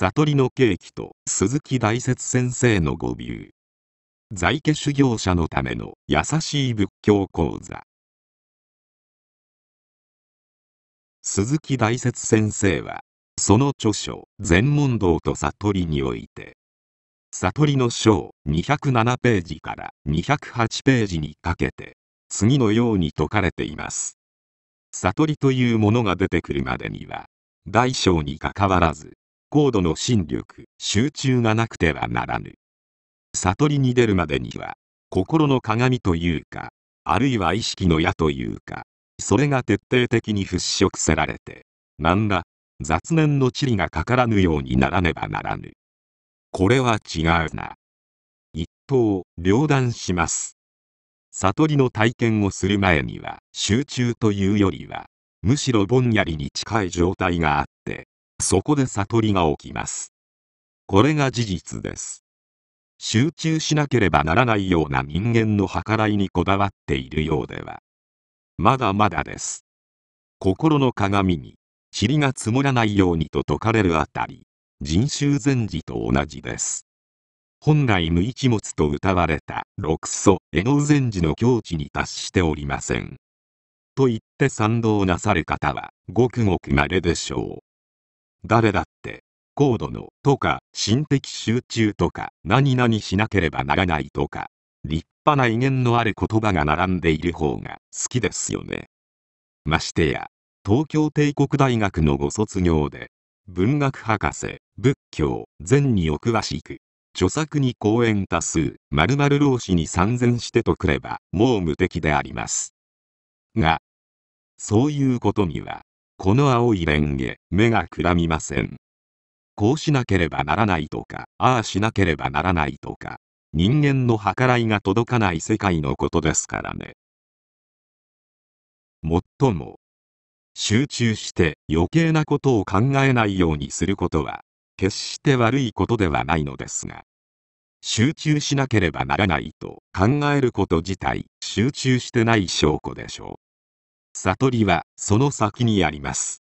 悟りのケーキと鈴木大拙先生の語尾在家修行者のための優しい仏教講座鈴木大拙先生はその著書「禅問答と悟り」において悟りの章207ページから208ページにかけて次のように説かれています悟りというものが出てくるまでには大小にかかわらず高度の心力集中がなくてはならぬ悟りに出るまでには心の鏡というかあるいは意識の矢というかそれが徹底的に払拭せられて何ら雑念の地理がかからぬようにならねばならぬこれは違うな一刀両断します悟りの体験をする前には集中というよりはむしろぼんやりに近い状態があってそこで悟りが起きます。これが事実です。集中しなければならないような人間の計らいにこだわっているようでは。まだまだです。心の鏡に、塵が積もらないようにと説かれるあたり、人衆禅師と同じです。本来無一物と謳われた六祖江能禅師の境地に達しておりません。と言って賛同なさる方はごくごく稀でしょう。誰だって、高度のとか、心的集中とか、何々しなければならないとか、立派な威厳のある言葉が並んでいる方が好きですよね。ましてや、東京帝国大学のご卒業で、文学博士、仏教、禅にお詳しく、著作に講演多数、〇〇老子に参禅してとくれば、もう無敵であります。が、そういうことには、この青いレンゲ、目がくらみません。こうしなければならないとか、ああしなければならないとか、人間の計らいが届かない世界のことですからね。もっとも、集中して余計なことを考えないようにすることは、決して悪いことではないのですが、集中しなければならないと考えること自体、集中してない証拠でしょう。悟りはその先にあります。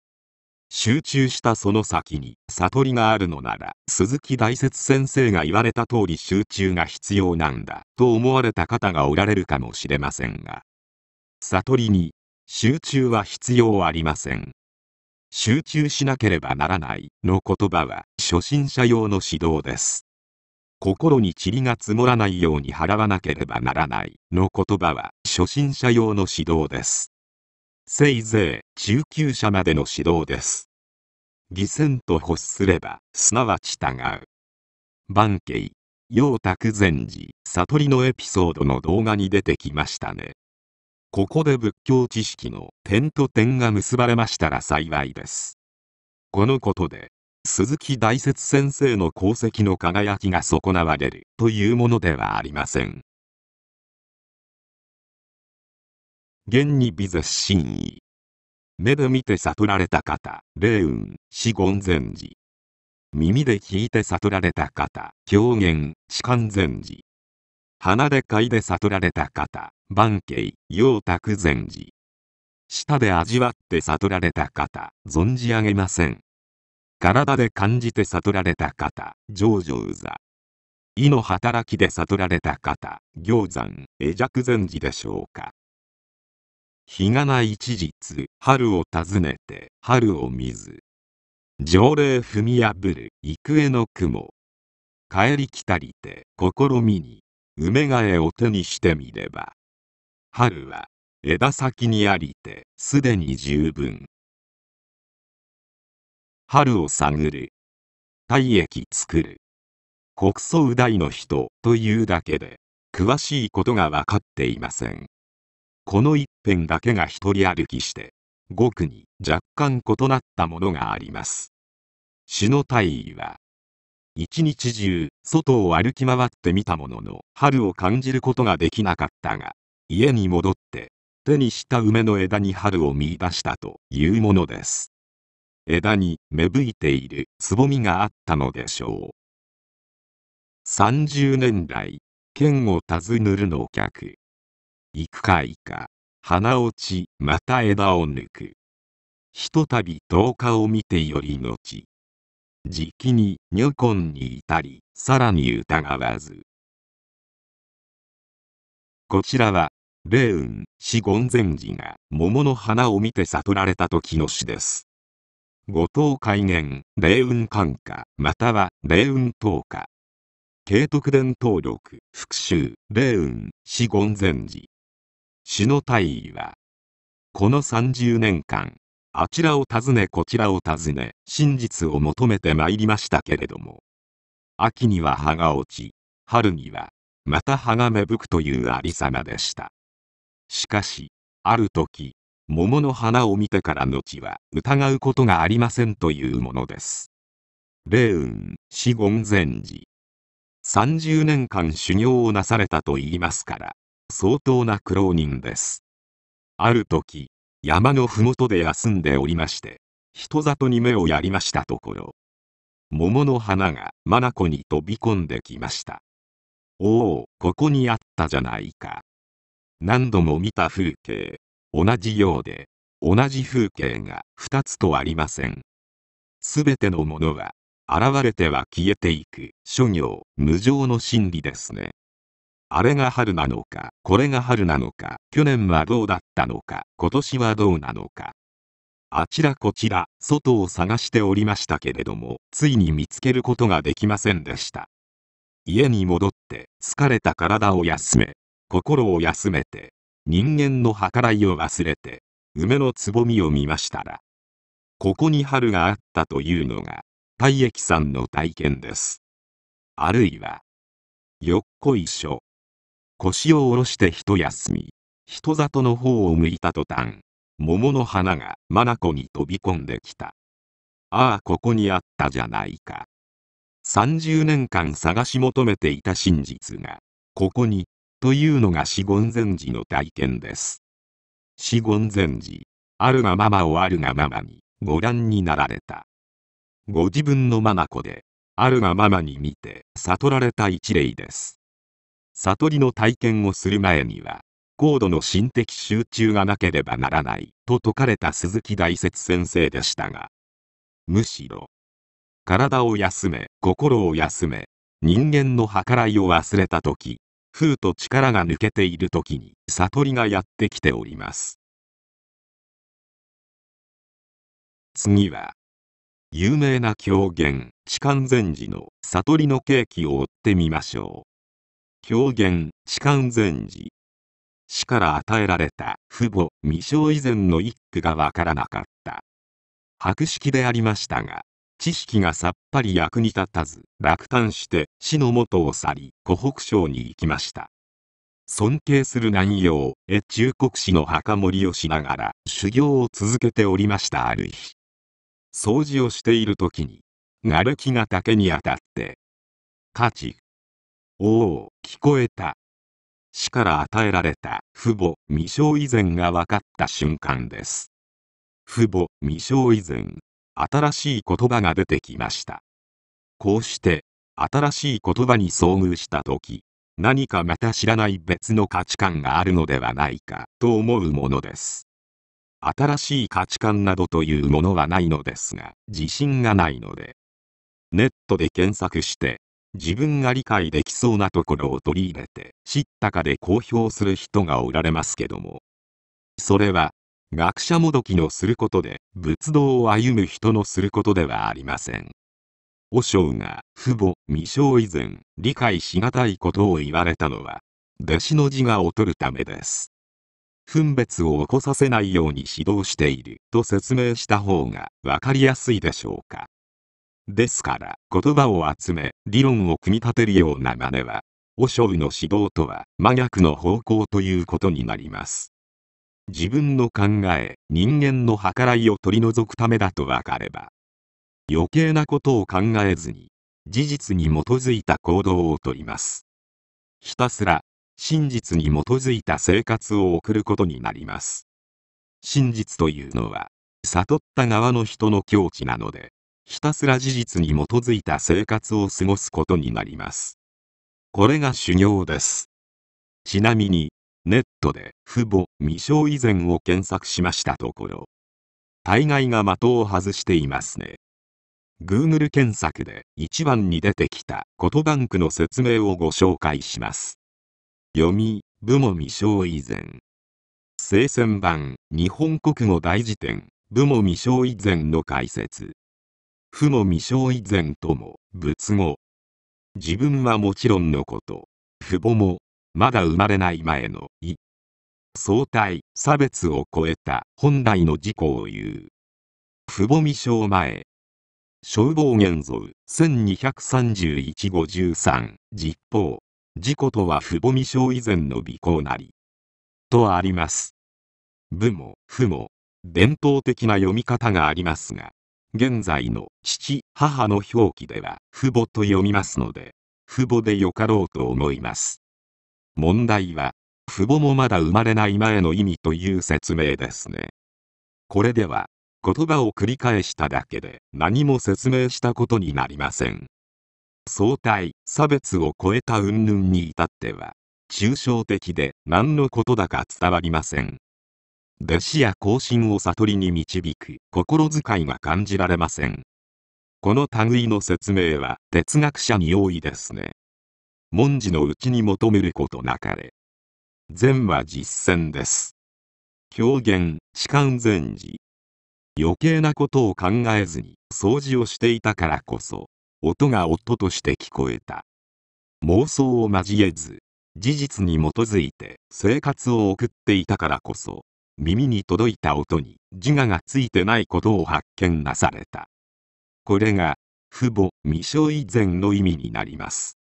集中したその先に悟りがあるのなら鈴木大拙先生が言われた通り集中が必要なんだと思われた方がおられるかもしれませんが悟りに集中は必要ありません集中しなければならないの言葉は初心者用の指導です心に塵が積もらないように払わなければならないの言葉は初心者用の指導ですせいぜい中級者までの指導です。偽戦と欲すれば、すなわち違う。万慶、陽卓禅寺、悟りのエピソードの動画に出てきましたね。ここで仏教知識の点と点が結ばれましたら幸いです。このことで、鈴木大拙先生の功績の輝きが損なわれるというものではありません。現に美絶真意。目で見て悟られた方、霊雲、死言禅寺。耳で聞いて悟られた方、狂言、痴漢禅寺。鼻で嗅いで悟られた方、万慶、陽卓禅寺。舌で味わって悟られた方、存じ上げません。体で感じて悟られた方、上上座。胃の働きで悟られた方、行山、会釈禅寺でしょうか。日がな一日、春を訪ねて、春を見ず条例踏み破る、幾重の雲。帰り来たりて、試みに、梅替えを手にしてみれば。春は、枝先にありて、すでに十分。春を探る。体液作る。国葬大の人というだけで、詳しいことが分かっていません。この一辺だけが一人歩きして、語句に若干異なったものがあります。詩の大意は、一日中、外を歩き回ってみたものの、春を感じることができなかったが、家に戻って、手にした梅の枝に春を見出したというものです。枝に芽吹いているつぼみがあったのでしょう。30年来、剣をずねるの客。行くかいか、花落ち、また枝を抜く。ひとたび10日を見てより後。じきに女根に至り、さらに疑わず。こちらは、霊雲、四権禅寺が桃の花を見て悟られた時の詩です。五島開元、霊雲感化、または霊雲等化。慶徳伝登録、復讐霊雲、四権禅寺。死の大尉は、この30年間、あちらを訪ねこちらを訪ね、真実を求めて参りましたけれども、秋には葉が落ち、春には、また葉が芽吹くというありさまでした。しかし、ある時、桃の花を見てから後は疑うことがありませんというものです。霊雲、死言禅寺。30年間修行をなされたと言いますから、相当な苦労人です。ある時、山の麓で休んでおりまして、人里に目をやりましたところ、桃の花が眼に飛び込んできました。おお、ここにあったじゃないか。何度も見た風景、同じようで、同じ風景が二つとありません。すべてのものは、現れては消えていく、諸行、無常の真理ですね。あれが春なのか、これが春なのか、去年はどうだったのか、今年はどうなのか。あちらこちら、外を探しておりましたけれども、ついに見つけることができませんでした。家に戻って、疲れた体を休め、心を休めて、人間の計らいを忘れて、梅のつぼみを見ましたら、ここに春があったというのが、大液さんの体験です。あるいは、よっこいしょ、腰を下ろして一休み。人里の方を向いた途端、桃の花がコに飛び込んできた。ああ、ここにあったじゃないか。30年間探し求めていた真実が、ここに、というのが四言禅寺の体験です。四言禅寺、あるがままをあるがままに、ご覧になられた。ご自分のコで、あるがままに見て悟られた一例です。悟りの体験をする前には、高度の心的集中がなければならないと説かれた鈴木大拙先生でしたが、むしろ、体を休め、心を休め、人間の計らいを忘れた時、風と力が抜けている時に悟りがやってきております。次は、有名な狂言、痴漢禅師の悟りの契機を追ってみましょう。狂言、痴漢禅寺。死から与えられた父母、未生以前の一句がわからなかった。白式でありましたが、知識がさっぱり役に立たず、落胆して死の元を去り、湖北省に行きました。尊敬する南洋、越中国史の墓守りをしながら修行を続けておりましたある日。掃除をしている時に、瓦礫が竹に当たって、価値、おお、聞こえた。死から与えられた父母未生以前が分かった瞬間です。父母未生以前、新しい言葉が出てきました。こうして、新しい言葉に遭遇した時、何かまた知らない別の価値観があるのではないかと思うものです。新しい価値観などというものはないのですが、自信がないので。ネットで検索して、自分が理解できそうなところを取り入れて知ったかで公表する人がおられますけどもそれは学者もどきのすることで仏道を歩む人のすることではありません和尚が父母未生以前理解しがたいことを言われたのは弟子の自我を取るためです分別を起こさせないように指導していると説明した方が分かりやすいでしょうかですから、言葉を集め、理論を組み立てるような真似は、和尚の指導とは真逆の方向ということになります。自分の考え、人間の計らいを取り除くためだと分かれば、余計なことを考えずに、事実に基づいた行動をとります。ひたすら、真実に基づいた生活を送ることになります。真実というのは、悟った側の人の境地なので、ひたすら事実に基づいた生活を過ごすことになります。これが修行です。ちなみに、ネットで父母未生以前を検索しましたところ、大概が的を外していますね。Google 検索で一番に出てきたとバンクの説明をご紹介します。読み、部も未生以前。聖戦版日本国語大辞典部も未生以前の解説。負の未生以前とも仏語自分はもちろんのこと父母もまだ生まれない前の意相対差別を超えた本来の自己を言う父母未生前消防元像123153実法自己とは父母未生以前の美行なりとあります部も父も伝統的な読み方がありますが現在の父、母の表記では、父母と読みますので、父母でよかろうと思います。問題は、父母もまだ生まれない前の意味という説明ですね。これでは、言葉を繰り返しただけで何も説明したことになりません。相対、差別を超えた云々に至っては、抽象的で何のことだか伝わりません。弟子や後進を悟りに導く心遣いが感じられません。この類の説明は哲学者に多いですね。文字のうちに求めることなかれ。善は実践です。狂言、痴漢善事。余計なことを考えずに掃除をしていたからこそ、音が音として聞こえた。妄想を交えず、事実に基づいて生活を送っていたからこそ、耳に届いた音に自我がついてないことを発見なされた。これが、父母未生以前の意味になります。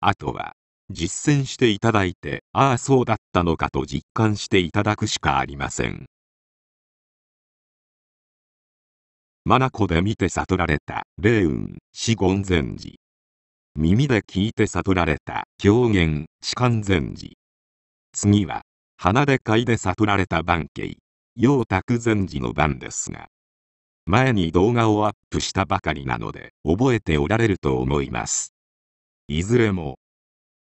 あとは、実践していただいて、ああそうだったのかと実感していただくしかありません。コで見て悟られた、霊雲、四言禅寺。耳で聞いて悟られた、狂言、痴漢禅寺。次は、花で嗅いで悟られた番慶陽卓禅寺の番ですが前に動画をアップしたばかりなので覚えておられると思いますいずれも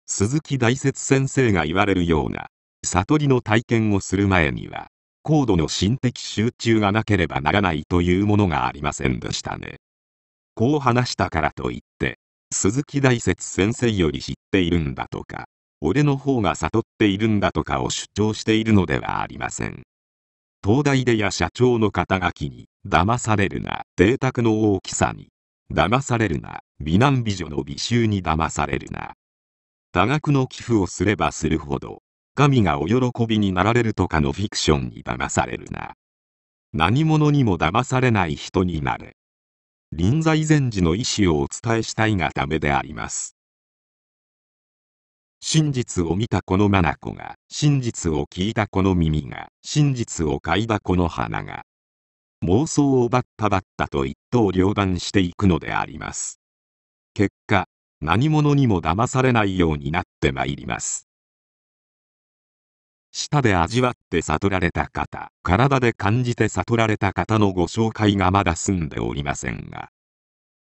鈴木大拙先生が言われるような悟りの体験をする前には高度の心的集中がなければならないというものがありませんでしたねこう話したからといって鈴木大拙先生より知っているんだとか俺の方が悟っているんだとかを主張しているのではありません。東大出や社長の肩書きに、騙されるな、邸宅の大きさに、騙されるな、美男美女の美醜に騙されるな。多額の寄付をすればするほど、神がお喜びになられるとかのフィクションに騙されるな。何者にも騙されない人になれ。臨済禅師の意思をお伝えしたいがためであります。真実を見たこの眼が、真実を聞いたこの耳が、真実を嗅いだこの鼻が、妄想をバッタバッタと一刀両断していくのであります。結果、何者にも騙されないようになってまいります。舌で味わって悟られた方、体で感じて悟られた方のご紹介がまだ済んでおりませんが、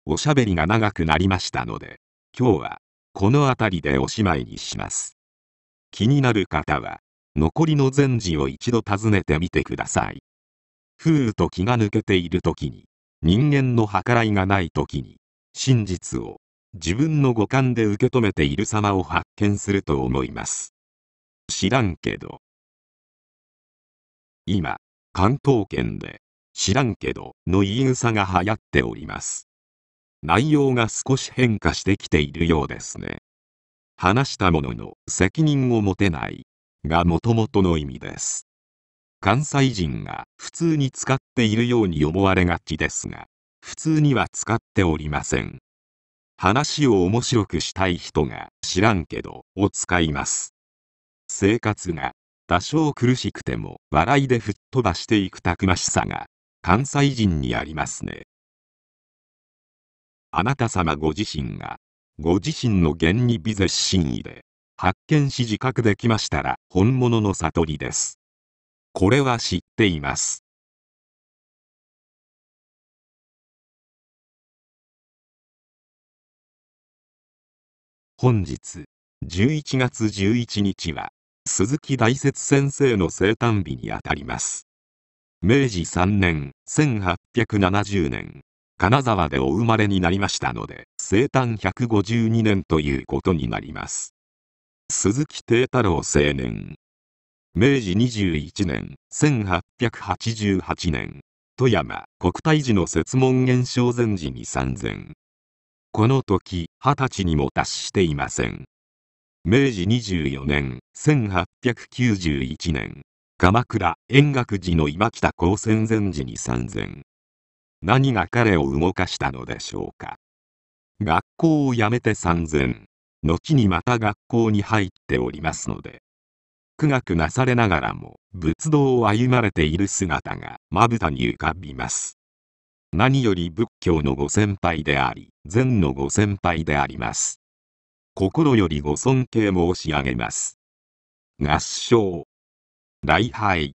おしゃべりが長くなりましたので、今日はこの辺りでおしまいにします。気になる方は、残りの禅寺を一度訪ねてみてください。ふうと気が抜けている時に、人間の計らいがない時に、真実を自分の五感で受け止めている様を発見すると思います。知らんけど。今、関東圏で、知らんけどの言い草が流行っております。内容が少し変化してきているようですね。話したものの責任を持てないがもともとの意味です。関西人が普通に使っているように思われがちですが、普通には使っておりません。話を面白くしたい人が知らんけどを使います。生活が多少苦しくても笑いで吹っ飛ばしていくたくましさが関西人にありますね。あなた様ご自身が、ご自身の原に微絶真意で、発見し自覚できましたら本物の悟りです。これは知っています。本日、11月11日は、鈴木大拙先生の生誕日にあたります。明治3年、1870年、金沢でお生まれになりましたので、生誕152年ということになります。鈴木定太郎青年。明治21年、1888年、富山国体寺の節門現象前時に参戦。この時、二十歳にも達していません。明治24年、1891年、鎌倉円覚寺の今北高専前時に参戦。何が彼を動かしたのでしょうか学校を辞めて三千後にまた学校に入っておりますので苦学なされながらも仏道を歩まれている姿がまぶたに浮かびます何より仏教のご先輩であり禅のご先輩であります心よりご尊敬申し上げます合唱礼拝